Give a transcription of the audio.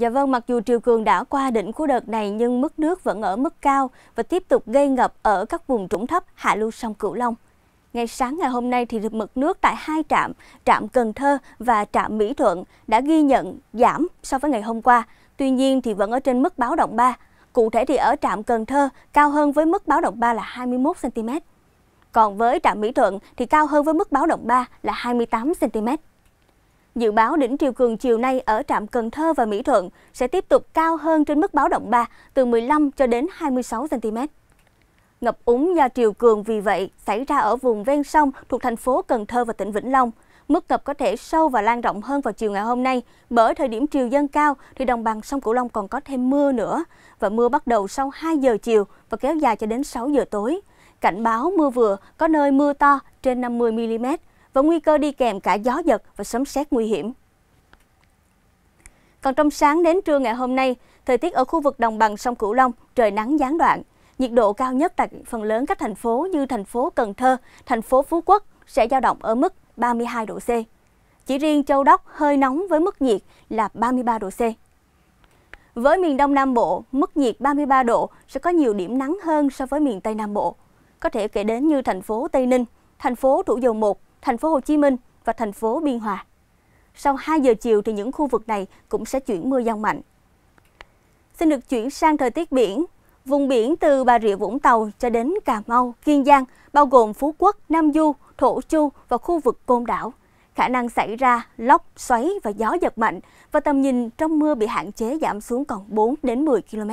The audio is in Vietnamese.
Dạ vâng, mặc dù triều cường đã qua đỉnh của đợt này nhưng mức nước vẫn ở mức cao và tiếp tục gây ngập ở các vùng trũng thấp hạ lưu sông Cửu Long. Ngày sáng ngày hôm nay thì mực nước tại hai trạm, trạm Cần Thơ và trạm Mỹ Thuận đã ghi nhận giảm so với ngày hôm qua. Tuy nhiên thì vẫn ở trên mức báo động 3. Cụ thể thì ở trạm Cần Thơ cao hơn với mức báo động 3 là 21 cm. Còn với trạm Mỹ Thuận thì cao hơn với mức báo động 3 là 28 cm. Dự báo đỉnh triều cường chiều nay ở trạm Cần Thơ và Mỹ Thuận sẽ tiếp tục cao hơn trên mức báo động 3 từ 15 cho đến 26 cm. Ngập úng do triều cường vì vậy xảy ra ở vùng ven sông thuộc thành phố Cần Thơ và tỉnh Vĩnh Long. Mức ngập có thể sâu và lan rộng hơn vào chiều ngày hôm nay, bởi thời điểm triều dâng cao thì đồng bằng sông Cửu Long còn có thêm mưa nữa và mưa bắt đầu sau 2 giờ chiều và kéo dài cho đến 6 giờ tối. Cảnh báo mưa vừa có nơi mưa to trên 50 mm và nguy cơ đi kèm cả gió giật và sấm sét nguy hiểm. Còn trong sáng đến trưa ngày hôm nay, thời tiết ở khu vực đồng bằng sông Cửu Long trời nắng gián đoạn. Nhiệt độ cao nhất tại phần lớn các thành phố như thành phố Cần Thơ, thành phố Phú Quốc sẽ dao động ở mức 32 độ C. Chỉ riêng Châu Đốc hơi nóng với mức nhiệt là 33 độ C. Với miền Đông Nam Bộ, mức nhiệt 33 độ sẽ có nhiều điểm nắng hơn so với miền Tây Nam Bộ. Có thể kể đến như thành phố Tây Ninh, thành phố Thủ Dầu Một, thành phố Hồ Chí Minh và thành phố Biên Hòa. Sau 2 giờ chiều thì những khu vực này cũng sẽ chuyển mưa giông mạnh. Xin được chuyển sang thời tiết biển. Vùng biển từ Bà Rịa Vũng Tàu cho đến Cà Mau, Kiên Giang, bao gồm Phú Quốc, Nam Du, Thổ Chu và khu vực Côn Đảo. Khả năng xảy ra lốc, xoáy và gió giật mạnh và tầm nhìn trong mưa bị hạn chế giảm xuống còn 4 đến 10 km.